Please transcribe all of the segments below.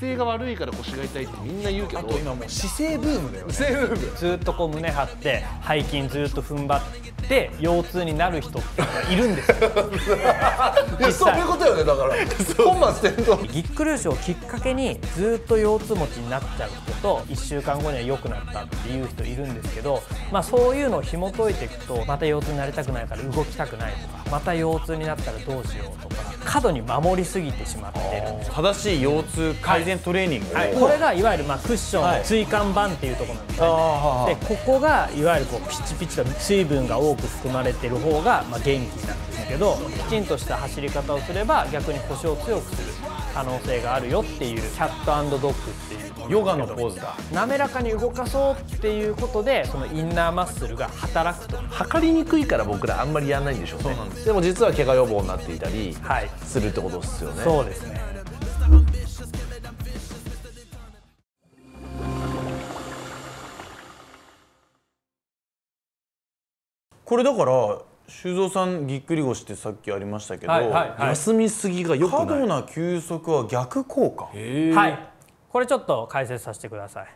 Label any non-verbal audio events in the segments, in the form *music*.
姿勢が悪いから腰が痛いってみんな言うけど今もう姿勢ブームだよね姿勢ブームずっとこう胸張って背筋ずっと踏ん張って腰痛になる人っているんですよ *laughs* そういうことよねだから本末転倒ぎっくり腰をきっかけにずっと腰痛持ちになっちゃう人と1週間後には良くなったっていう人いるんですけど、まあ、そういうのを紐解いていくとまた腰痛になりたくないから動きたくないとかまた腰痛になったらどうしようとか過度に守りすぎてしまってる正しい腰痛改善トレーニング、はい、これがいわゆるまあクッション、の椎間板っていうところなんですね、はい、でここがいわゆるこうピチピチと水分が多く含まれてる方がまあ元気なんですけどきちんとした走り方をすれば逆に腰を強くする可能性があるよっていうキャットドッグっていうヨガのポーズだ滑らかに動かそうっていうことでそのインナーマッスルが働くと測りにくいから僕らあんまりやんないんでしょうねでも実は怪我予防になっていたりするってことですよね、はい、そうですねこれだから修造さんぎっくり腰ってさっきありましたけど、はいはいはい、休みすぎがよく過度な休息は逆効果はいこれちょっと解説させてください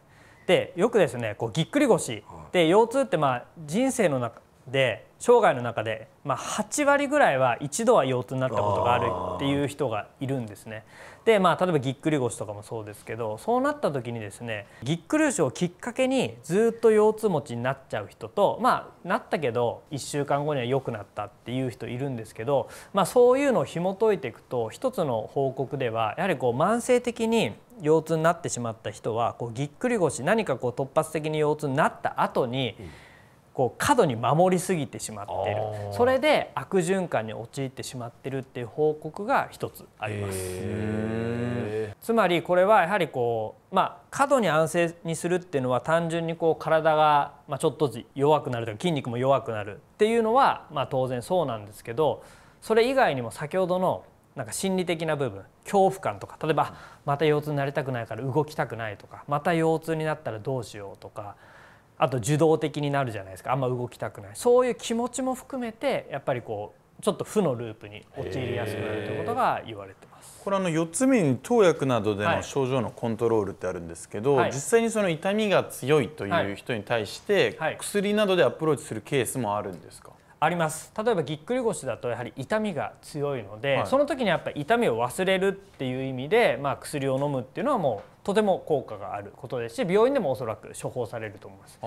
でよくですねこうぎっくり腰で腰痛ってまあ人生の中で生涯の中で、まあ、8割ぐらいは一度は腰痛になったことがあるっていう人がいるんですね。で、まあ、例えばぎっくり腰とかもそうですけどそうなった時にですねぎっくり腰をきっかけにずっと腰痛持ちになっちゃう人と、まあ、なったけど1週間後には良くなったっていう人いるんですけど、まあ、そういうのを紐解いていくと一つの報告ではやはりこう慢性的に腰痛になってしまった人はこうぎっくり腰何かこう突発的に腰痛になった後に、うんこう過度に守りすぎてしまっているそれで悪循環に陥ってしまってるっていう報告が一つあります、つまりこれはやはりこう、まあ、過度に安静にするっていうのは単純にこう体が、まあ、ちょっとず弱くなるとか筋肉も弱くなるっていうのは、まあ、当然そうなんですけどそれ以外にも先ほどのなんか心理的な部分恐怖感とか例えばまた腰痛になりたくないから動きたくないとかまた腰痛になったらどうしようとかあと受動的になるじゃないですかあんま動きたくないそういう気持ちも含めてやっぱりこうちょっと負のループに陥りやすくなるということが言われてますこれあの4つ目に投薬などでの症状のコントロールってあるんですけど、はい、実際にその痛みが強いという人に対して、薬などでアプローチするケースもあるんですかあります例えばぎっくり腰だとやはり痛みが強いので、はい、その時にやっぱり痛みを忘れるっていう意味で、まあ、薬を飲むっていうのはもうとても効果があることですし病院でもおそらく処方されると思います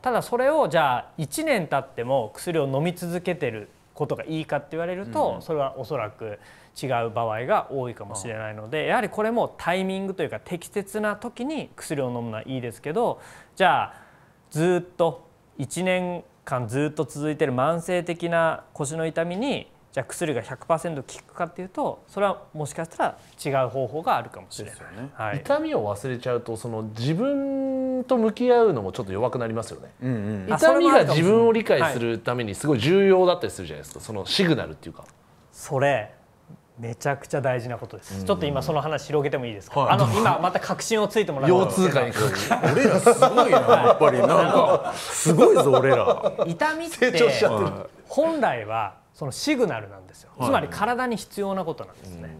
ただそれをじゃあ1年経っても薬を飲み続けてることがいいかって言われると、それはおそらく違う場合が多いかもしれないのでやはりこれもタイミングというか適切な時に薬を飲むのはいいですけどじゃあずっと1年間ずっと続いてる慢性的な腰の痛みにじゃあ薬が100%効くかっていうとそれはもしかしたら違う方法があるかもしれない、ねはい、痛みを忘れちゃうとその自分と向き合うのもちょっと弱くなりますよね、うんうん、痛みが自分を理解するためにすごい重要だったりするじゃないですか、そのシグナルっていうかそれめちゃくちゃ大事なことです、ちょっと今その話広げてもいいですか、はい、あの今また確信をついてもらう腰痛会俺らすごいな *laughs* やっぱりなんかすごいぞ俺ら痛みって本来はそのシグナルなんですよ、はい、つまり体に必要なことなんですね。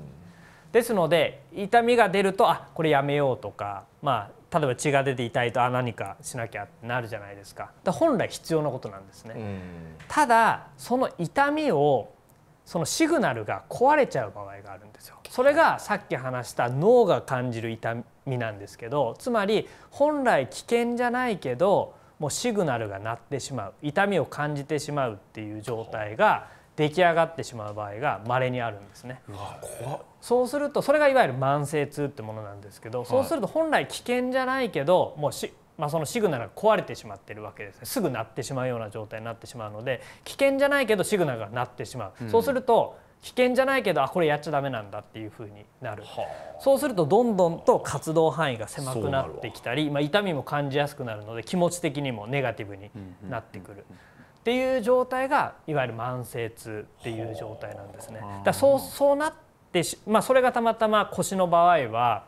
ですので痛みが出るとあこれやめようとか、まあ、例えば血が出て痛いとあ何かしなきゃってなるじゃないですかだ本来必要なことなんですね。ただその痛みをそのシグナルが壊れちゃう場合があるんですよそれがさっき話した脳が感じる痛みなんですけどつまり本来危険じゃないけどもうシグナルが鳴ってしまう痛みを感じてしまうっていう状態が出来上がってしまう場合が稀にあるんですね。そうするとそれがいわゆる慢性痛ってものなんですけど、そうすると本来危険じゃないけどもうしまあ、そのシグナルが壊れてしまってるわけです、ね、すぐ鳴ってしまうような状態になってしまうので危険じゃないけどシグナルが鳴ってしまう、うん、そうすると危険じゃないけどあこれやっちゃダメなんだっていうふうになる、そうするとどんどんと活動範囲が狭くなってきたり、まあ、痛みも感じやすくなるので気持ち的にもネガティブになってくる。うんうんうんうんっていう状態がいわゆる慢性痛っていう状態なんですね。だそうそうなってまあ、それがたまたま腰の場合は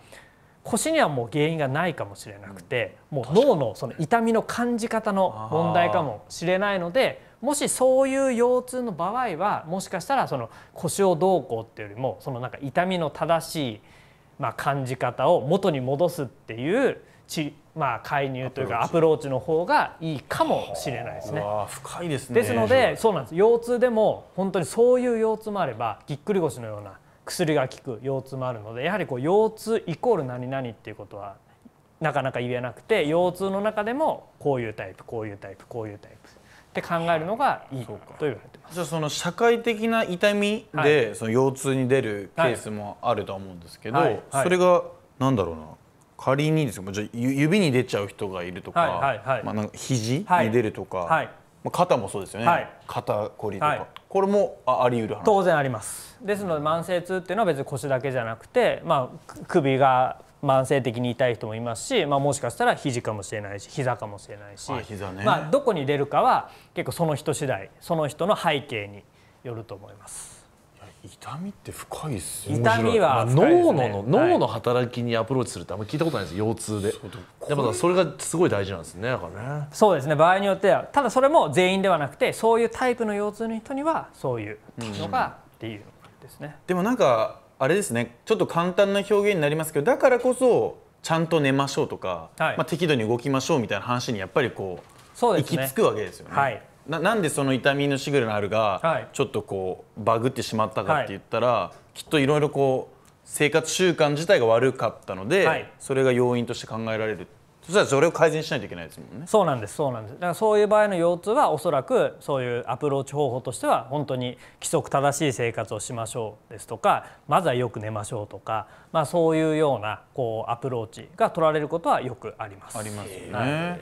腰にはもう原因がないかもしれなくて、うん、もう脳のその痛みの感じ方の問題かもしれないのでもしそういう腰痛の場合はもしかしたらその腰をどうこうっていうよりもそのなんか痛みの正しいまあ感じ方を元に戻すっていうちまあ、介入というかアプローチの方がいいかもしれないですね。深いですねですのでそうなんです腰痛でも本当にそういう腰痛もあればぎっくり腰のような薬が効く腰痛もあるのでやはりこう腰痛イコール何々っていうことはなかなか言えなくて腰痛の中でもこういうタイプこういうタイプこういうタイプって考えるのがいいと言われてます。じゃあその社会的な痛みで、はい、その腰痛に出るケースもあると思うんですけど、はいはい、それが何だろうな仮にですよじゃ指に出ちゃう人がいるとか,、まあ、肘に出るとか、はいまあ、肩もそうですよね、はい、肩こりとか、はい、これもああり得る話当然ありますですので慢性痛っていうのは別に腰だけじゃなくて、まあ、首が慢性的に痛い人もいますし、まあ、もしかしたら肘かもしれないし膝かもしれないし、ね、まあ、どこに出るかは結構その人次第その人の背景によると思います。痛みって深いっすよ痛みは、ね、脳の脳の働きにアプローチするってあんまり聞いたことないです腰痛でだからそれがすごい大事なんですねだからねそうですね場合によってはただそれも全員ではなくてそういうタイプの腰痛の人にはそういうのがっていうですね、でもなんかあれですねちょっと簡単な表現になりますけどだからこそちゃんと寝ましょうとか、はい、まあ、適度に動きましょうみたいな話にやっぱりこううね、行き着くわけですよね。はいななんでその痛みのシグナルがちょっとこうバグってしまったかって言ったら、はい、きっといろいろこう生活習慣自体が悪かったので、はい、それが要因として考えられるそしたらそれを改善しないといけないですもんねそうなんですそうなんですだからそういう場合の腰痛はおそらくそういうアプローチ方法としては本当に規則正しい生活をしましょうですとかまずはよく寝ましょうとか、まあ、そういうようなこうアプローチが取られることはよくあります。ありますね。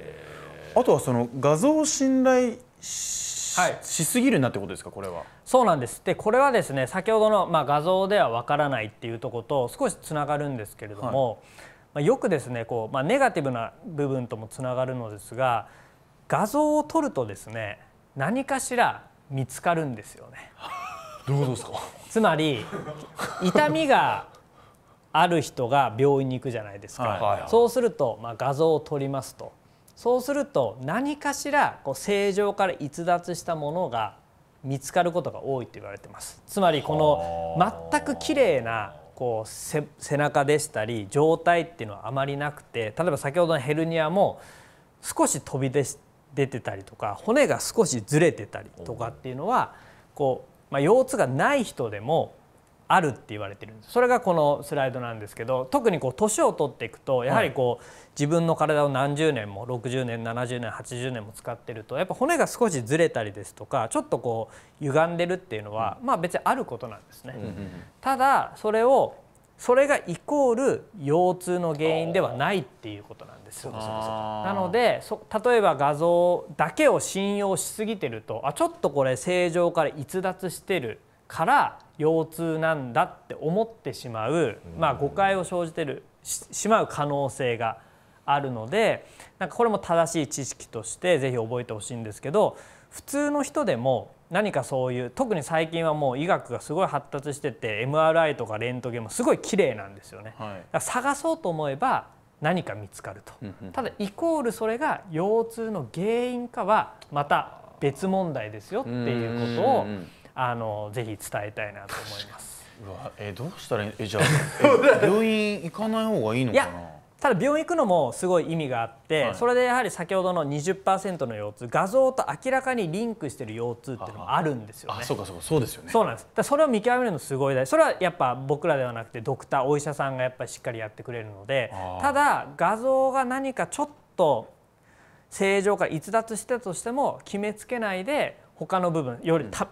あとはその画像信頼はい、しすぎるなってことですかこれはそうなんですでこれはですね先ほどの、まあ、画像ではわからないっていうとこと少しつながるんですけれども、はい、まあ、よくですねこう、まあ、ネガティブな部分ともつながるのですが画像を撮るとですね何かしら見つかるんですよね。*laughs* どういうことですかつまり痛みがある人が病院に行くじゃないですか、はいはいはい、そうすると、まあ、画像を撮りますとそうすると何かしらこう正常から逸脱したものが見つかることが多いと言われてますつまりこの全く綺麗なこう背中でしたり状態っていうのはあまりなくて例えば先ほどのヘルニアも少し飛び出出てたりとか骨が少しずれてたりとかっていうのはこう、まあ、腰痛がない人でもあるって言われてるんですそれがこのスライドなんですけど特にこう年を取っていくとやはりこう、自分の体を何十年も60年70年80年も使ってるとやっぱ骨が少しずれたりですとかちょっとこう歪んでるっていうのは、うん、まあ別にあることなんですね。うんうんうん、ただそれをそれがイコール腰痛の原因ではないっていうことなんですよ。なのでそ、例えば画像だけを信用しすぎてるとあちょっとこれ正常から逸脱してるから腰痛なんだって思ってしまう、まあ、誤解を生じてるしまう可能性があるのでなんかこれも正しい知識として是非覚えてほしいんですけど普通の人でも何かそういう特に最近はもう医学がすごい発達してて MRI とかレントゲンもすごい綺麗なんですよね。はい、探そうと思えば何か見つかると、ただイコールそれが腰痛の原因かはまた別問題ですよっていうことをあのぜひ伝えたいなと思います。うわえどうしたらいいえじゃあ *laughs* 病院行かない方がいいのかなただ病院行くのもすごい意味があって、はい、それでやはり先ほどの20%の腰痛画像と明らかにリンクしてる腰痛っていうのもあるんですよね。あそうかそうかそうですよね。そうなんですだそれを見極めるのすごい大事それはやっぱ僕らではなくてドクターお医者さんがやっぱりしっかりやってくれるのでただ画像が何かちょっと正常から逸脱してたとしても決めつけないで他の部分よりた、うん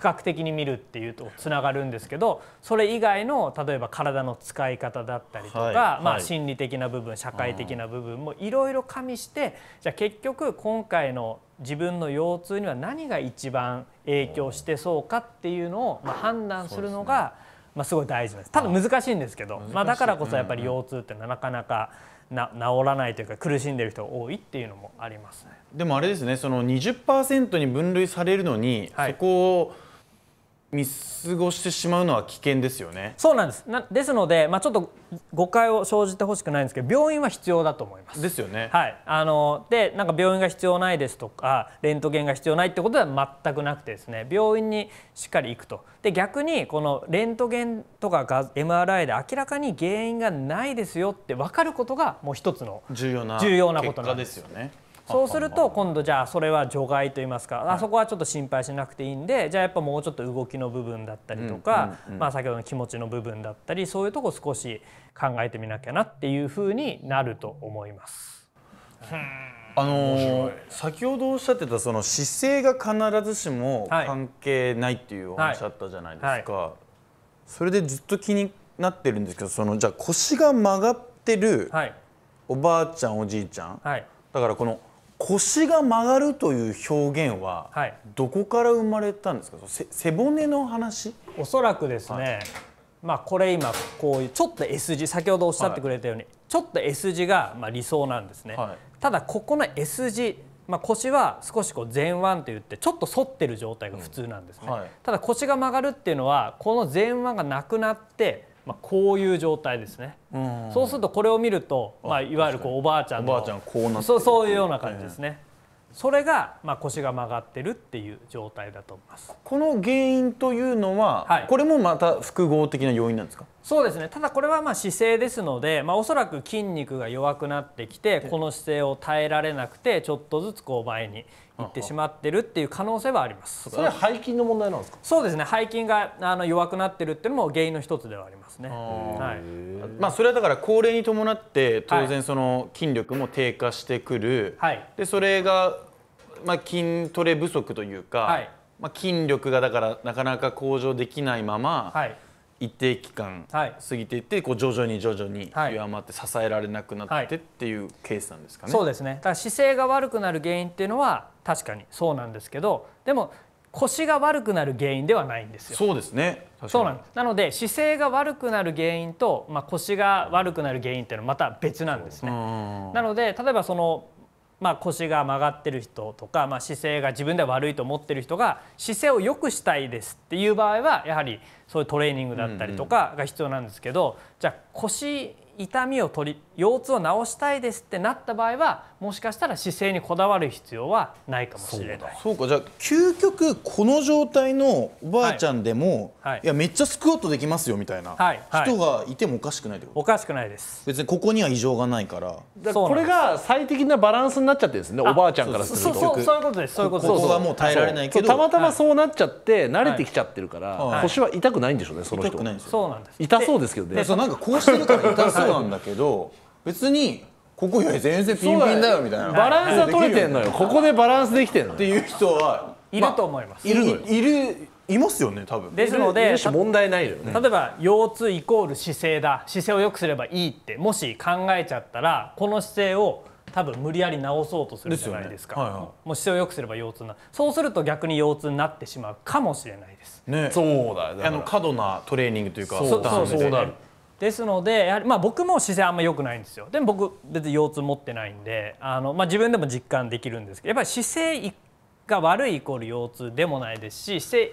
多角的に見るっていうとつながるんですけどそれ以外の例えば体の使い方だったりとか、はいまあ、心理的な部分社会的な部分もいろいろ加味してじゃあ結局今回の自分の腰痛には何が一番影響してそうかっていうのを、ま判断するのが、まあ、すごい大事なんですただ難しいんですけど、まあ、だからこそやっぱり腰痛ってなかなか。な治らないというか苦しんでる人が多いっていうのもあります、ね、でもあれですねその20%に分類されるのに、はい、そこを見過ごしてしまうのは危険ですよねそうなんですなですので、まあ、ちょっと誤解を生じてほしくないんですけど病院は必要だと思いますですよねはいあのでなんか病院が必要ないですとかレントゲンが必要ないってことでは全くなくてですね病院にしっかり行くとで逆にこのレントゲンとか MRI で明らかに原因がないですよって分かることがもう一つの重要な重要なことなんですよねそうすると今度じゃあそれは除外といいますか、はい、あそこはちょっと心配しなくていいんでじゃあやっぱもうちょっと動きの部分だったりとか、うんうんうん、まあ、先ほどの気持ちの部分だったりそういうとこ少し考えてみなきゃなっていうふうになると思います。あのー、先ほどおっしゃってたその姿勢が必ずしも関係ないっていうお話あったじゃないですか、はいはい、それでずっと気になってるんですけどそのじゃあ腰が曲がってるおばあちゃんおじいちゃん、はい、だからこの腰が曲がるという表現は、どこから生まれたんですか背骨の話おそらくですね、はい、まあこれ今こういうちょっと S 字先ほどおっしゃってくれたように、はい、ちょっと S 字がまあ理想なんですね、ただここの S 字まあ、腰は少しこう前腕といってちょっと反ってる状態が普通なんですね、うんはい、ただ腰が曲がるっていうのはこの前腕がなくなってまあ、こういう状態ですね、うん、そうするとこれを見ると、まあ、いわゆるこうおばあちゃんのおばあちゃんこうなそうそういうような感じですね、えー、それが、まあ、腰が曲がってるっていう状態だと思いますこの原因というのは、はい、これもまた複合的な要因なんですかそうですねただこれはまあ姿勢ですので、まあ、おそらく筋肉が弱くなってきてこの姿勢を耐えられなくてちょっとずつこう前に行ってしまってるっていう可能性はありますそれは背筋の問題なんですかそうですね背筋があの弱くなってるっていうのも原因の一つではありますね、はいまあ、それはだから高齢に伴って当然その筋力も低下してくる、はい、でそれがまあ筋トレ不足というか、はいまあ、筋力がだからなかなか向上できないまま、はい一定期間過ぎていって、はい、こう徐々に徐々に弱まって支えられなくなってっていうケースなんですかね。はい、そうですねだから姿勢が悪くなる原因っていうのは確かにそうなんですけどでも腰が悪くなる原因ではないんですよ。そうですね。そうなんです。なので姿勢が悪くなる原因とまあ腰が悪くなる原因っていうのはまた別なんですね。なので例えばそのまあ、腰が曲がってる人とか、まあ、姿勢が自分では悪いと思ってる人が姿勢を良くしたいですっていう場合はやはりそういうトレーニングだったりとかが必要なんですけど、じゃあ腰痛みを取り腰痛を治したいですってなった場合はもしかしたら姿勢にこだわる必要はないかもしれないそうかじゃあ究極この状態のおばあちゃんでも、はいはい、いやめっちゃスクワットできますよみたいな、はい、人がいてもおかしくないってこと、おかしくないです別にここには異常がないからこれが最適なバランスになっちゃってるんですねおばあちゃんからするとそうそういうことですそういうことですここがもう耐えられないけどたまたまそうなっちゃって慣れてきちゃってるから、腰は痛くないんでしょうねその人そうなんです痛そうですけどねなんかこうしてるから痛そうなんだけど別にここより全然ピンピンだよみたいなバランスは取れてんのよここでバランスできてんのっていう人はいると思います、まあ、いるいるいますよね多分ですので問題ないよね例えば腰痛イコール姿勢だ姿勢を良くすればいいってもし考えちゃったらこの姿勢を多分無理やり直そうとするじゃないですか、ねはいはい、もう姿勢を良くすれば腰痛なそうすると逆に腰痛になってしまうかもしれないですねそうだあの過度なトレーニングというかそうそうそうなる、ですのでやはり、まあ、僕も姿勢あんま良くないんですよでも僕別に腰痛持ってないんであの、まあ、自分でも実感できるんですけどやっぱり姿勢が悪いイコール腰痛でもないですし姿勢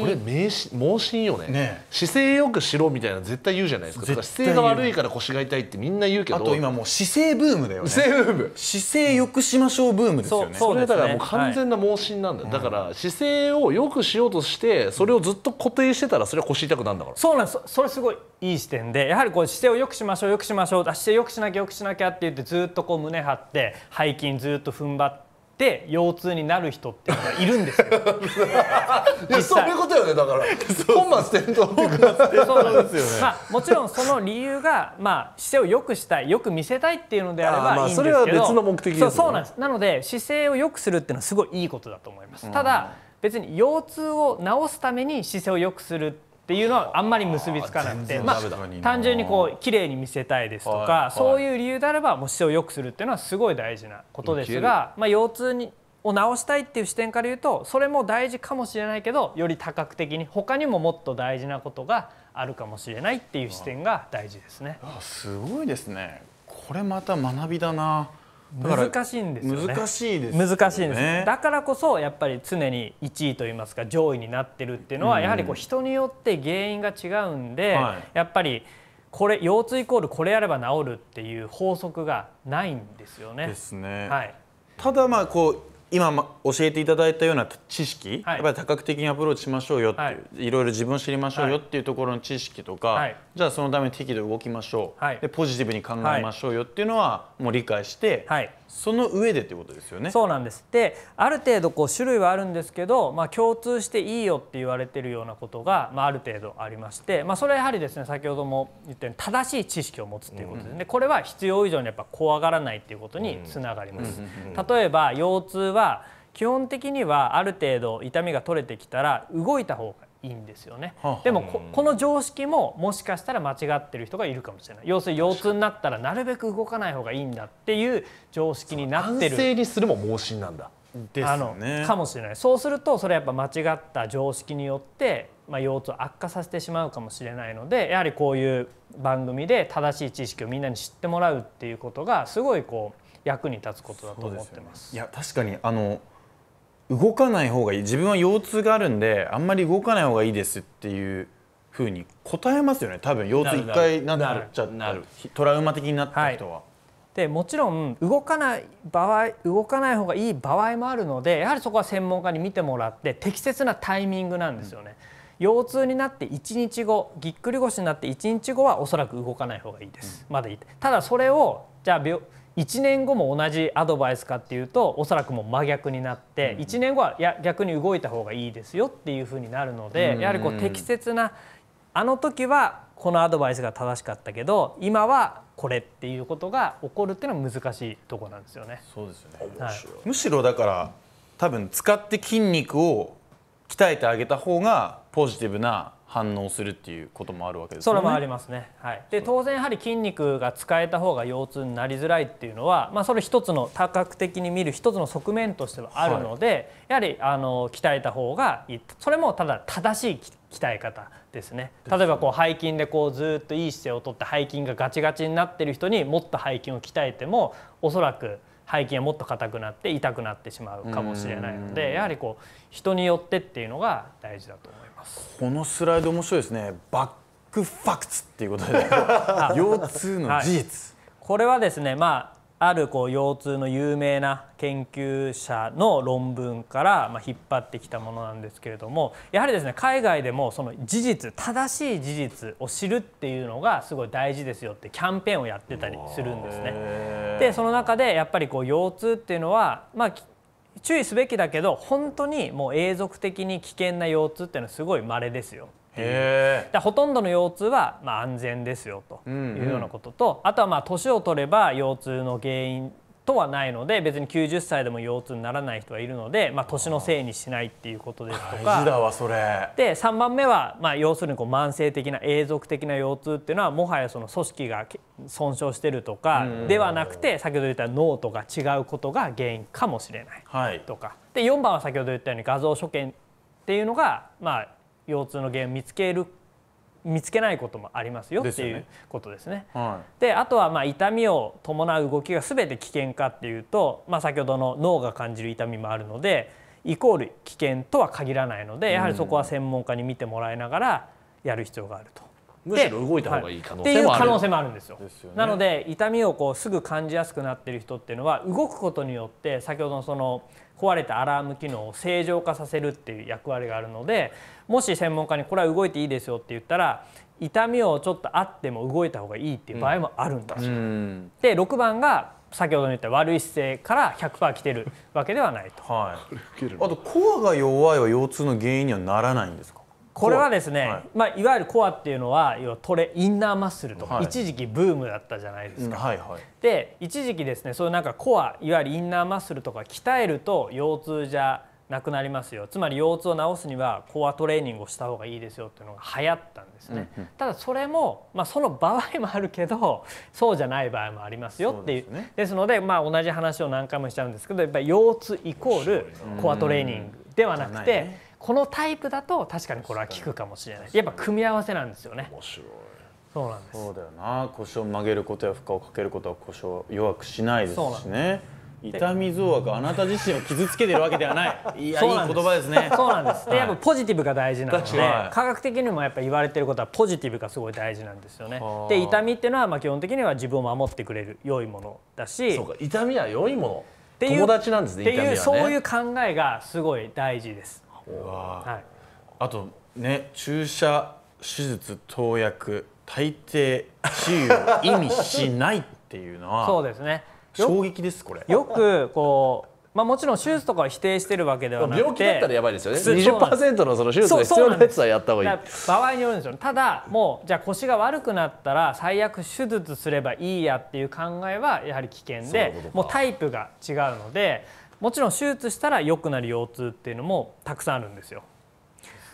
これ名詞盲信よね、ね、姿勢よくしろみたいな絶対言うじゃないですか姿勢が悪いから腰が痛いってみんな言うけどあと今もう姿勢ブームだよね姿勢ブーム姿勢よくしましょうブームですよね、うん、そそれだからもう完全な盲信なんだよ、はい、だから姿勢をよくしようとしてそれをずっと固定してたらそれは腰痛くなるんだから、うん、そうなんですそれすごいいい視点でやはりこう姿勢をよくしましょうよくしましょう姿勢よくしなきゃよくしなきゃって言ってずっとこう胸張って背筋ずっと踏ん張ってっ腰痛になる人っているんですよ。*laughs* そういうことよねだから。本末転倒そうですよね。まあもちろんその理由がまあ姿勢を良くしたい、よく見せたいっていうのであればいいんですけど。まあ、それは別の目的、ね、そうなんです。なので姿勢を良くするっていうのはすごいいいことだと思います。ただ別に腰痛を治すために姿勢を良くする。っていうのはあんまり結びつかなくて、まあ、単純にこう綺麗に見せたいですとか、はいはい、そういう理由であればもう姿勢を良くするっていうのはすごい大事なことですが、まあ、腰痛にを治したいっていう視点から言うとそれも大事かもしれないけどより多角的に他にももっと大事なことがあるかもしれないっていう視点が大事ですね。あすごいですねこれまた学びだな難しいんですよね難しいです、ね、難しいですだからこそやっぱり常に1位といいますか上位になってるっていうのは、やはりこう人によって原因が違うんで、はい、やっぱりこれ腰痛イコールこれやれば治るっていう法則がないんですよね。ですね。はい、ただまあこう今教えていただいたような知識、はい、やっぱり多角的にアプローチしましょうよって、はい、いろいろ自分を知りましょうよっていうところの知識とか、はい、じゃあそのために適度動きましょう、はい、でポジティブに考えましょうよっていうのはもう理解して、はい、その上でってことですよね。そうなんです。で、ある程度こう種類はあるんですけど、まあ共通していいよって言われてるようなことがまあある程度ありまして、まあそれはやはりですね、先ほども言ったように正しい知識を持つっていうことですね。うん、これは必要以上にやっぱ怖がらないっていうことにつながります。例えば腰痛は基本的にはある程度痛みが取れてきたら動いた方いいんですよね、はあ、でもここの常識ももしかしたら間違ってる人がいるかもしれない要するに腰痛になったらなるべく動かない方がいいんだっていう常識になってる安にするも盲信なんだです、ね、あのかもしれないそうするとそれはやっぱ間違った常識によってまあ、腰痛悪化させてしまうかもしれないのでやはりこういう番組で正しい知識をみんなに知ってもらうっていうことがすごいこう役に立つことだと思ってます。すね、いや確かにあの動かない方がいい自分は腰痛があるんであんまり動かない方がいいですっていうふうに答えますよね多分腰痛一回なっちゃったトラウマ的になった人は。はい、でもちろん動かない場合動かない方がいい場合もあるのでやはりそこは専門家に見てもらって適切なタイミングなんですよね。うん、腰痛になって1日後ぎっくり腰になって1日後はおそらく動かない方がいいです、うん、まだいいただそれをじゃあ1年後も同じアドバイスかっていうとおそらくもう真逆になって1年後はいや逆に動いた方がいいですよっていうふうになるのでやはりこう適切なあの時はこのアドバイスが正しかったけど今はこれっていうことが起こるっていうのは難しいとこなんですよね。そうですよね、はい、むしろだから多分使って筋肉を鍛えてあげた方がポジティブな反応するっていうこともあるわけです、ね、それもありますね。はい。で当然やはり筋肉が使えた方が腰痛になりづらいっていうのは、まあそれ一つの多角的に見る一つの側面としてはあるので、はい、やはりあの鍛えた方がいい。それもただ正しい鍛え方ですね。例えばこう背筋でこうずっといい姿勢をとって背筋がガチガチになってる人にもっと背筋を鍛えてもおそらく背筋はもっと硬くなって痛くなってしまうかもしれないのでやはりこう人によってっていうのが大事だと思います。このスライド面白いですねバックファクツっていうことで *laughs* 腰痛の事実、はい、これはですねまああるこう腰痛の有名な研究者の論文からま引っ張ってきたものなんですけれどもやはりですね海外でもその事実正しい事実を知るっていうのがすごい大事ですよってキャンペーンをやってたりするんですね。でその中でやっぱりこう腰痛っていうのはまあ注意すべきだけど本当にもう永続的に危険な腰痛っていうのはすごい稀ですよ。だほとんどの腰痛はまあ安全ですよというようなことと、うんうん、あとはまあ年を取れば腰痛の原因とはないので別に90歳でも腰痛にならない人はいるので、まあ、年のせいにしないっていうことですとかで3番目は、まあ、要するにこう慢性的な永続的な腰痛っていうのはもはやその組織が損傷してるとかではなくて先ほど言った脳とか違うことが原因かもしれないとか、はい、で4番は先ほど言ったように画像所見っていうのが、まあ、腰痛の原因を見つける見つけないこともありますよっていうことですね。で、ねはい、あとはまあ痛みを伴う動きが全て危険かっていうと、まあ、先ほどの脳が感じる痛みもあるのでイコール危険とは限らないのでやはりそこは専門家に見てもらいながらやる必要があると。むしろ動いた方がいい可能性もある、はい、可能性もあるんですよ、ね、なので痛みをこうすぐ感じやすくなってる人っていうのは動くことによって先ほどのその壊れたアラーム機能を正常化させるっていう役割があるのでもし専門家にこれは動いていいですよって言ったら痛みをちょっとあっても動いた方がいいっていう場合もあるんですよ。うん、で6番が先ほど言った悪い姿勢から100%来てるわけではないと。はい、あとコアが弱いは腰痛の原因にはならないんですかこれはですね、はいまあ、いわゆるコアっていうのは要はトレインナーマッスルと、はい、一時期ブームだったじゃないですか。うんはいはい、で一時期ですねそういうなんかコアいわゆるインナーマッスルとか鍛えると腰痛じゃなくなりますよつまり腰痛を治すにはコアトレーニングをした方がいいですよっていうのが流行ったんですね、うんうん、ただそれも、まあ、その場合もあるけどそうじゃない場合もありますよっていうです、ね,、ので、まあ、同じ話を何回もしちゃうんですけどやっぱり腰痛イコールコアトレーニングではなくて。このタイプだと確かにこれは効くかもしれないやっぱ組み合わせなんですよね面白いそうなんですそうだよな腰を曲げることや負荷をかけることは腰を弱くしないですしね痛み増悪あなた自身を傷つけてるわけではないいやい言葉ですねそうなんですでやっぱポジティブが大事なので、はい、科学的にもやっぱ言われてることはポジティブがすごい大事なんですよねで痛みっていうのはまあ基本的には自分を守ってくれる良いものだしそうか痛みは良いもの友達なんですね、ね、っていうそういう考えがすごい大事ですはい、あとね注射手術投薬大抵治癒を意味しないっていうのは *laughs* そうですね衝撃ですこれよくこうまあ、もちろん手術とかは否定してるわけではなくて病気だったらやばいですよね20%のその手術が必要なやつはやった方がいい場合によるんですよただもうじゃあ腰が悪くなったら最悪手術すればいいやっていう考えはやはり危険でもうタイプが違うのでもちろん手術したら良くなる腰痛っていうのもたくさんあるんですよ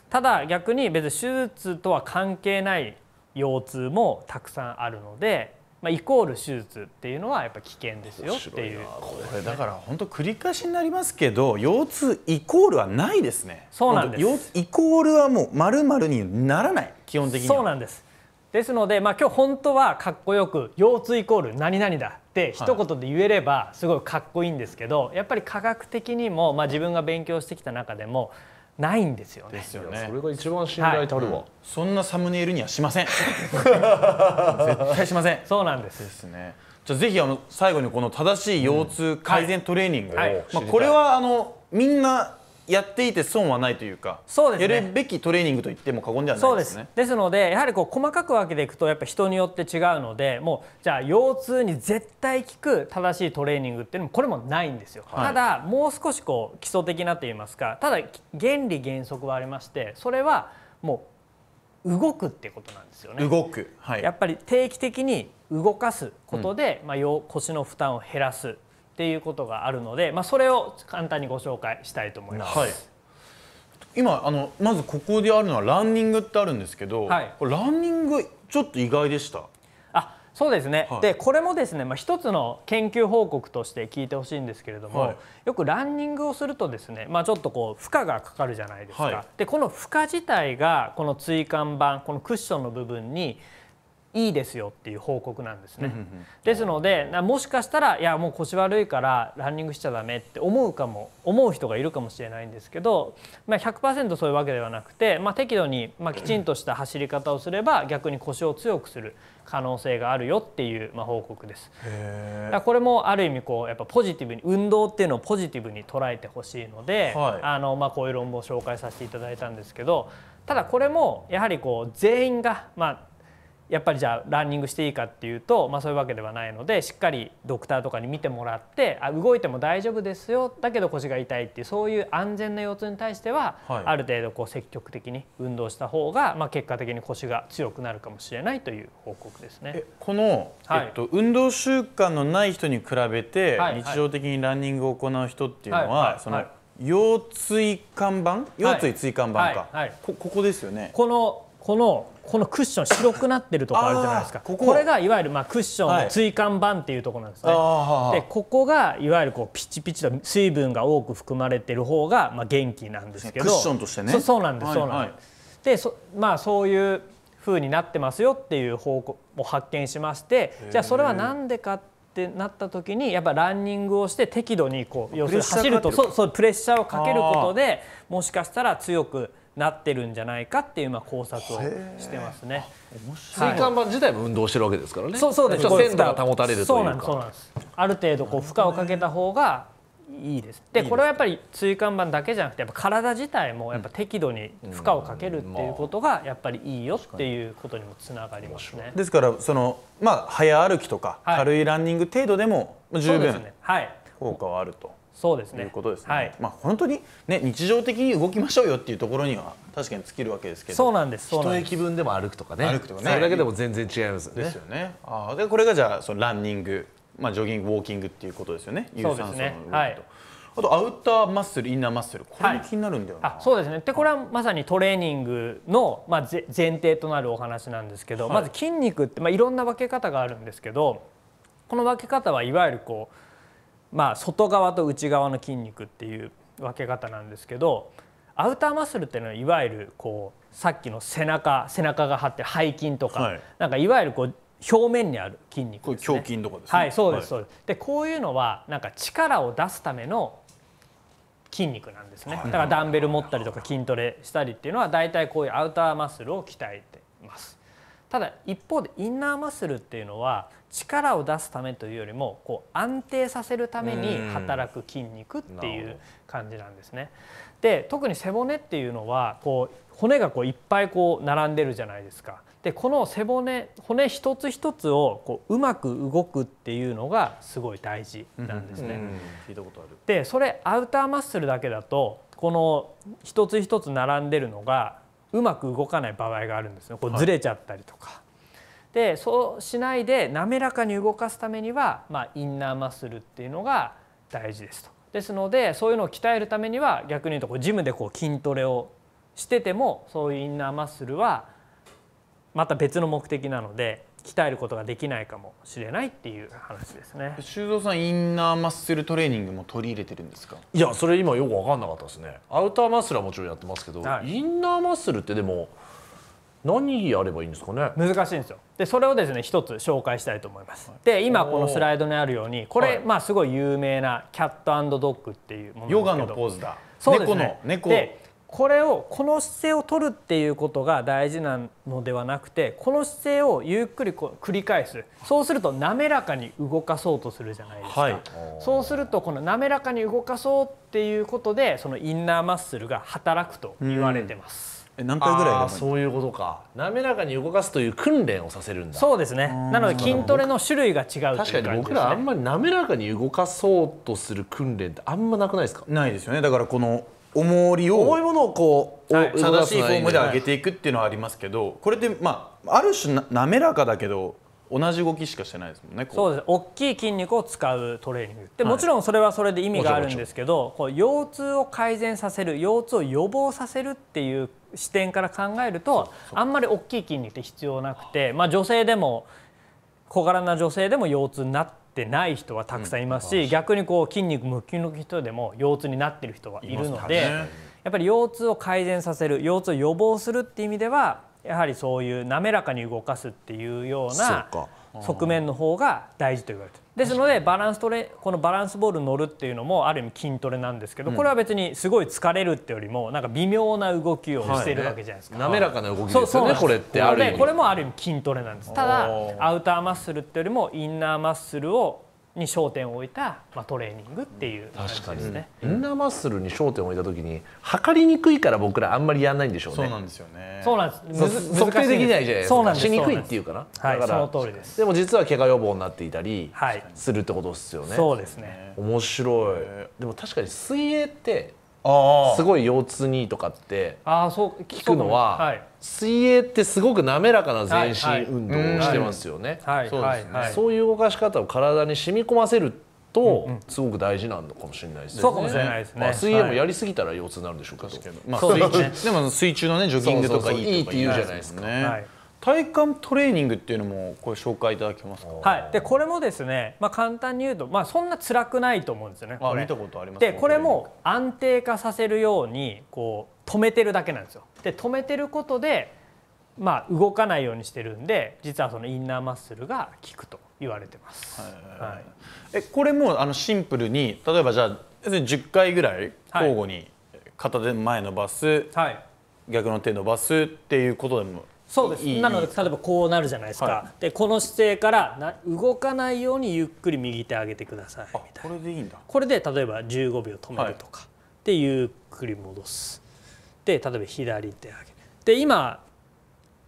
ただ逆に別に手術とは関係ない腰痛もたくさんあるので、まあ、イコール手術っていうのはやっぱ危険ですよっていう、ね、これだから本当繰り返しになりますけど腰痛イコールはないですねそうなんですイコールはもう丸々にならない基本的にそうなんですですので、まあ、今日本当はかっこよく腰痛イコール何々だって一言で言えればすごいかっこいいんですけど、はい、やっぱり科学的にも、まあ、自分が勉強してきた中でもないんですよね。ですよね。それが一番信頼たるわ、はいうん、そんなサムネイルにはしません。*laughs* 絶対しません。そうなんです。ですね。じゃあぜひあの最後にこの正しい腰痛改善トレーニングを、うんはい、まあこれはあのみんなやっていて損はないというかそうです、ね、やるべきトレーニングと言っても過言ではないですねですのでやはりこう細かく分けていくとやっぱ人によって違うのでもうじゃあ腰痛に絶対効く正しいトレーニングっていうのもこれもないんですよ、はい、ただもう少しこう基礎的なと言いますかただ原理原則はありましてそれはもう動くってことなんですよね動く、はい、やっぱり定期的に動かすことで、うん、まあ、腰の負担を減らすっていうことがあるので、まあ、それを簡単にご紹介したいと思います。はい、今あのまずここであるのはランニングってあるんですけど、はい、これランニングちょっと意外でしたあそうですね、はい、でこれもですね、まあ、一つの研究報告として聞いてほしいんですけれども、はい、よくランニングをするとですね、まあ、ちょっとこう負荷がかかるじゃないですか、でこの負荷自体がこの椎間板このクッションの部分にいいですよっていう報告なんですね。ですのでもしかしたらいやもう腰悪いからランニングしちゃダメって思うかも思う人がいるかもしれないんですけど、まあ、100%そういうわけではなくて、まあ、適度に、まあ、きちんとした走り方をすれば逆に腰を強くする可能性があるよっていう、まあ、報告です。だこれもある意味こうやっぱポジティブに運動っていうのをポジティブに捉えてほしいので、はい、あのまあ、こういう論文を紹介させていただいたんですけどただこれもやはりこう全員が、まあ、やっぱりじゃあランニングしていいかっていうと、まあ、そういうわけではないのでしっかりドクターとかに見てもらってあ動いても大丈夫ですよだけど腰が痛いっていうそういう安全な腰痛に対しては、はい、ある程度こう積極的に運動した方が、まあ、結果的に腰が強くなるかもしれないという報告ですね。この、はい、えっと、運動習慣のない人に比べて、はい、日常的にランニングを行う人っていうのは、その腰椎間板腰椎椎間板か、ここですよね。このこのこのクッション白くなってるとこあるじゃないですかこれがいわゆるまあクッションの椎間板っていうところなんですね、はい、でここがいわゆるこうピチピチと水分が多く含まれてる方がまあ元気なんですけどクッションとしてねそうなんです、はい、そうなんです、でそまあそういうふうになってますよっていう方向を発見しましてじゃあそれは何でかってなった時にやっぱランニングをして適度にこう要するに走るとそうそうプレッシャーをかけることでもしかしたら強くなってるんじゃないかっていうまあ考察をしてますね。椎間板自体も運動してるわけですからね。そうそうです。セ鮮度が保たれるそうなんです。ある程度こう負荷をかけた方がいいです。でこれはやっぱり椎間板だけじゃなくてやっぱ体自体もやっぱ適度に負荷をかけるっていうことがやっぱりいいよっていうことにもつながりますね。ですからそのまあ早歩きとか軽いランニング程度でも十分効果はあると。そうですね。いうことですね。はい、まあ本当にね日常的に動きましょうよっていうところには確かに尽きるわけですけど。そうなんです。一駅分でも歩くとかね。歩くとかね。それだけでも全然違いますよね。ですよね。ああでこれがじゃあそのランニング、まあジョギング、ウォーキングっていうことですよね。有酸素の動きと。ね、はい。あとアウターマッスルインナーマッスルこれも気になるんだよな、はい、そうですねでこれはまさにトレーニングの、まあ、前提となるお話なんですけど、はい、まず筋肉って、まあ、いろんな分け方があるんですけどこの分け方はいわゆるこうまあ、外側と内側の筋肉っていう分け方なんですけどアウターマッスルっていうのはいわゆるこうさっきの背中背中が張って背筋とか、はい、なんかいわゆるこう表面にある筋肉です、ね、胸筋とかですねはいそうです、はい、そうですでこういうのはなんか力を出すための筋肉なんですねだからダンベル持ったりとか筋トレしたりっていうのは大体こういうアウターマッスルを鍛えてただ一方でインナーマッスルっていうのは力を出すためというよりもこう安定させるために働く筋肉っていう感じなんですね。で特に背骨っていうのはこう骨がこういっぱいこう並んでるじゃないですか。でこの背骨骨一つ一つをこううまく動くっていうのがすごい大事なんですね。聞いたことあるでそれアウターマッスルだけだとこの一つ一つ並んでるのがうまく動かない場合があるんですよこうずれちゃったりとか。はい、でそうしないで滑らかに動かすためには、まあ、インナーマッスルっていうのが大事ですと。ですのでそういうのを鍛えるためには逆に言うとこうジムでこう筋トレをしててもそういうインナーマッスルはまた別の目的なので鍛えることができないかもしれないっていう話ですね修造さんインナーマッスルトレーニングも取り入れてるんですかいやそれ今よく分かんなかったですねアウターマッスルはもちろんやってますけど、はい、インナーマッスルってでも何やればいいんですかね難しいんですよでそれをですね一つ紹介したいと思います、はい、で今このスライドにあるようにこれ、はい、まあすごい有名なキャットドッグっていうものヨガのポーズだそうですね猫の猫これをこの姿勢を取るっていうことが大事なのではなくてこの姿勢をゆっくりこう繰り返すそうすると滑らかに動かそうとするじゃないですか、はい、そうするとこの滑らかに動かそうっていうことでそのインナーマッスルが働くと言われてます。え何回ぐらいそういうことか滑らかに動かすという訓練をさせるんだそうですねなので筋トレの種類が違う、ね、確かに僕らあんまり滑らかに動かそうとする訓練ってあんまなくないですかないですよねだからこの重りを重いものをこう、はい、正しいフォームで上げていくっていうのはありますけどこれでまあある種滑らかだけど同じ動きしかしてないですもんねそうです大きい筋肉を使うトレーニングでもちろんそれはそれで意味があるんですけど、はい、腰痛を改善させる腰痛を予防させるっていう視点から考えるとあんまり大きい筋肉って必要なくて、まあ、女性でも小柄な女性でも腰痛になっててない人はたくさんいますし、逆にこう筋肉ムッキムの人でも腰痛になってる人はいるので、やっぱり腰痛を改善させる腰痛を予防するっていう意味ではやはりそういう滑らかに動かすっていうような。側面の方が大事と言われてですのでバランストレこのバランスボール乗るっていうのもある意味筋トレなんですけど、これは別にすごい疲れるってよりもなんか微妙な動きをしているわけじゃないですか、滑らかな動きですよねこれってある意味これもある意味筋トレなんですただアウターマッスルってよりもインナーマッスルをに焦点を置いた、まあ、トレーニングっていう感じですね、インナーマッスルに焦点を置いた時に測りにくいから僕らあんまりやらないんでしょうねそうなんですよねそうなんです測定できないじゃないですかしにくいっていうかなはいその通りですでも実は怪我予防になっていたりするってことですよね、はい、そうですね面白いでも確かに水泳ってすごい腰痛にとかって聞くのは水泳ってすごく滑らかな全身運動をしてますよね。そういう動かし方を体に染み込ませるとすごく大事なのかもしれないですね。そうかもしれないですね。まあ、水泳もやりすぎたら腰痛になるんでしょうけど。まあ、水中でも水中のねジョギングとかいいって言うじゃないですか。体幹トレーニングっていうのもこれ紹介いただけますか。はい。でこれもですね、まあ簡単に言うと、まあそんな辛くないと思うんですよね。あ見たことあります。でこれも安定化させるようにこう止めてるだけなんですよ。で止めてることで、まあ動かないようにしてるんで、実はそのインナーマッスルが効くと言われてます。はい。はい、えこれもあのシンプルに例えばじゃあ10回ぐらい交互に肩で前伸ばす、はい、逆の手伸ばすっていうことでも。そうですなので例えばこうなるじゃないですか、はい、でこの姿勢から動かないようにゆっくり右手上げてくださいみたいなこれでいいんだこれで例えば15秒止めるとか、はい、でゆっくり戻すで例えば左手上げで今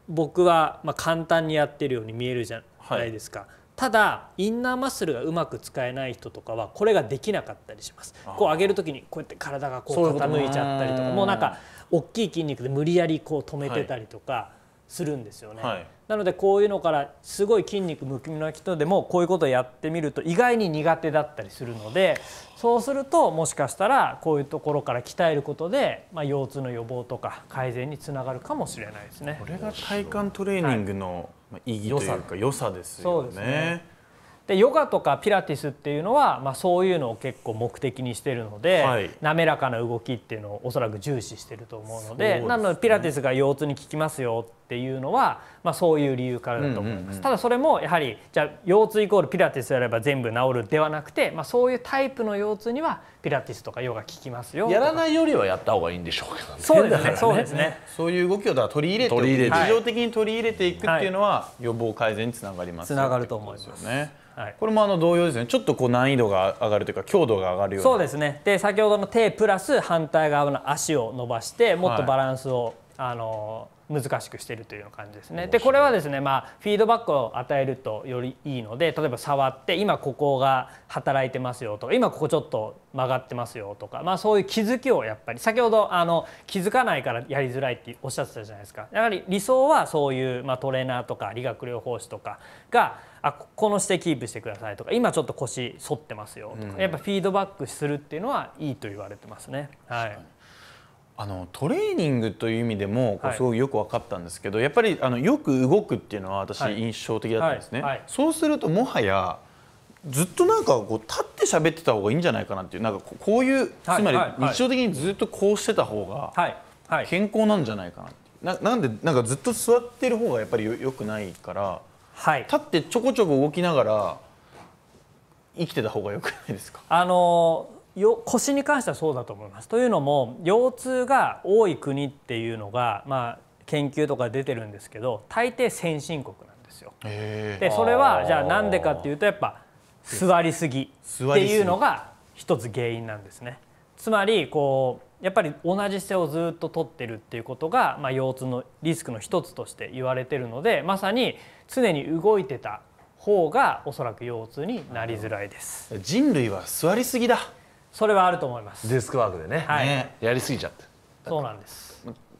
僕はま簡単にやってるように見えるじゃないですか、はい、ただインナーマッスルがうまく使えない人とかはこれができなかったりしますこう上げる時にこうやって体がこう傾いちゃったりとかもうなんか大きい筋肉で無理やりこう止めてたりとか。するんですよね、はい、なのでこういうのからすごい筋肉むくみの人でもこういうことをやってみると意外に苦手だったりするのでそうするともしかしたらこういうところから鍛えることで、まあ、腰痛の予防とか改善につながるかもしれないですね。これが体幹トレーニングの、意義というか、良さですよね。はいでヨガとかピラティスっていうのは、まあ、そういうのを結構目的にしてるので、はい、滑らかな動きっていうのをおそらく重視してると思うので、ね、なのでピラティスが腰痛に効きますよっていうのは、まあ、そういう理由からだと思います、うんうん、ただそれもやはりじゃ腰痛イコールピラティスやれば全部治るではなくて、まあ、そういうタイプの腰痛にはピラティスとかヨガ効きますよやらないよりはやった方がいいんでしょうけどねそうですね、ね、そうですねそういう動きをだ取り入れて日常的に取り入れていくっていうのは、はい、予防改善につながりますつながると思いますよねはい、これもあの同様ですねちょっとこう難易度が上がるというか強度が上がるようなそうですねで先ほどの手プラス反対側の足を伸ばしてもっとバランスを、はい、あの難しくしているというような感じですね。でこれはですね、まあ、フィードバックを与えるとよりいいので例えば触って今ここが働いてますよとか今ここちょっと曲がってますよとか、まあ、そういう気づきをやっぱり先ほどあの気づかないからやりづらいっておっしゃってたじゃないですかやはり理想はそういう、まあ、トレーナーとか理学療法士とかがあこの姿勢キープしてくださいとか今ちょっと腰反ってますよとか、うん、やっぱフィードバックするっていうのはいいと言われてますね。はいあのトレーニングという意味でもすごくよく分かったんですけど、はい、やっぱりあのよく動くっていうのは私印象的だったんですね、はいはい、そうするともはやずっとなんかこう立って喋ってた方がいいんじゃないかなっていうなんかこういうつまり日常的にずっとこうしてた方が健康なんじゃないかなななんでなんかずっと座ってる方がやっぱりよくないから、立ってちょこちょこ動きながら生きてた方がよくないですかあのーよ腰に関してはそうだと思います。というのも腰痛が多い国っていうのが、まあ、研究とか出てるんですけど大抵先進国なんですよ。でそれはじゃあなんでかっていうとやっぱ座りすぎっていうのが一つ原因なんですね。つまりこうやっぱり同じ姿勢をずっととってるっていうことが、まあ、腰痛のリスクの一つとして言われてるのでまさに常に動いてた方がおそらく腰痛になりづらいです人類は座りすぎだそれはあると思いますデスクワークでね、はいねやりすぎちゃってそうなんです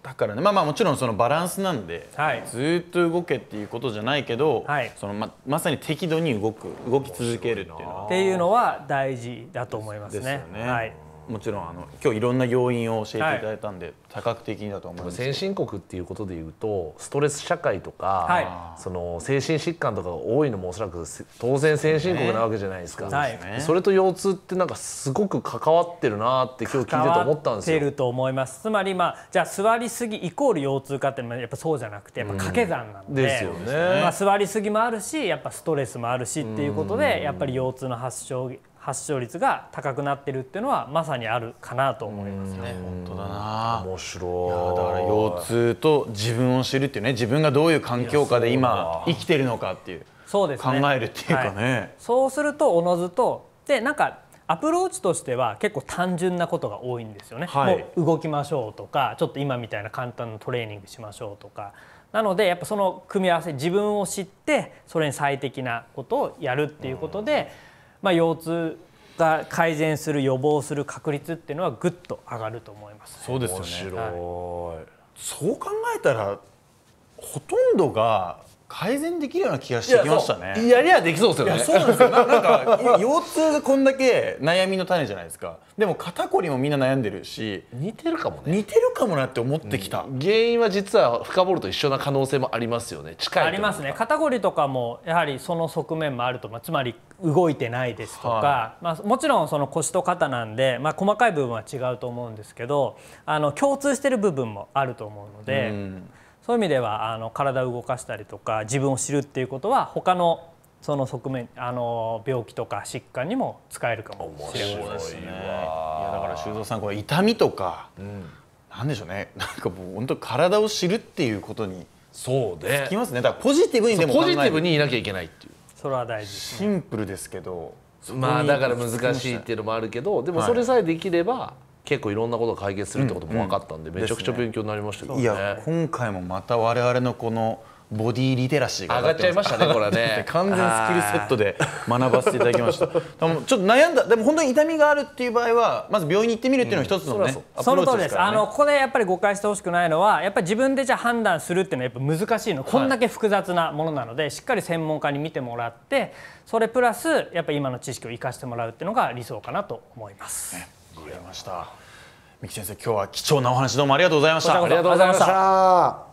だからねまあまあもちろんそのバランスなんで、はいずっと動けっていうことじゃないけど、はいそのままさに適度に動く動き続けるっていうのはっていうのは大事だと思いますねですよねはいもちろんあの今日いろんな要因を教えていただいたんで、はい、多角的だと思います先進国っていうことでいうとストレス社会とか、はい、その精神疾患とかが多いのもおそらく当然先進国なわけじゃないですか、ねはい、それと腰痛ってなんかすごく関わってるなって今日聞いてて思ったんですよ。ると思いますつまり、まあ、じゃあ座りすぎイコール腰痛かっていうのやっぱそうじゃなくてやっぱ掛け算なのでうん、ですよねまあ、座りすぎもあるしやっぱストレスもあるしっていうことで、うん、やっぱり腰痛の発症発症率が高くなってるっていうのはまさにあるかなと思いますね。本当だな。面白い。だから腰痛と自分を知るっていうね、自分がどういう環境下で今生きてるのかっていう。そうです、ね、考えるっていうかね、はい、そうするとおのずとでなんかアプローチとしては結構単純なことが多いんですよね、はい、動きましょうとかちょっと今みたいな簡単なトレーニングしましょうとかなのでやっぱその組み合わせ自分を知ってそれに最適なことをやるっていうことで、うんまあ、腰痛が改善する予防する確率っていうのはぐっと上がると思います、ね、そうですよね、はい、そう考えたらほとんどが改善できるような気がしてきましたねやりゃできそうですよねそうなんですよなんか腰痛がこんだけ悩みの種じゃないですかでも肩こりもみんな悩んでるし似てるかもね似てるかもなって思ってきた、うん、原因は実は深掘ると一緒な可能性もありますよね近いありますね肩こりとかもやはりその側面もあるとつまり動いてないですとか、はい、まあ、もちろんその腰と肩なんで、まあ、細かい部分は違うと思うんですけどあの共通してる部分もあると思うので、うんそういう意味ではあの体を動かしたりとか自分を知るっていうことは他のその側面あの病気とか疾患にも使えるかもしれませんね。いやだから修造さんこれ痛みとか、うん、なんでしょうねなんかもう本当体を知るっていうことにそうできますねだからポジティブにでもポジティブにいなきゃいけないっていうそれは大事、ね、シンプルですけどまあだから難しいっていうのもあるけどでもそれさえできれば、はい結構いろんなこと解決するってことも分かったんで、めちゃくちゃ勉強になりましたけど、ねね、いや今回もまた我々のこのボディリテラシーが上がっちゃいましたねこれね *laughs* 完全スキルセットで学ばせていただきましたちょっと悩んだでも本当に痛みがあるっていう場合はまず病院に行ってみるっていうのが一つのね、うん、その通りです、ね、あのここでやっぱり誤解してほしくないのはやっぱり自分でじゃ判断するっていうのはやっぱ難しいの、こんだけ複雑なものなのでしっかり専門家に見てもらってそれプラスやっぱり今の知識を生かしてもらうっていうのが理想かなと思います、ね、わかりました三木先生今日は貴重なお話どうもありがとうございましたありがとうございました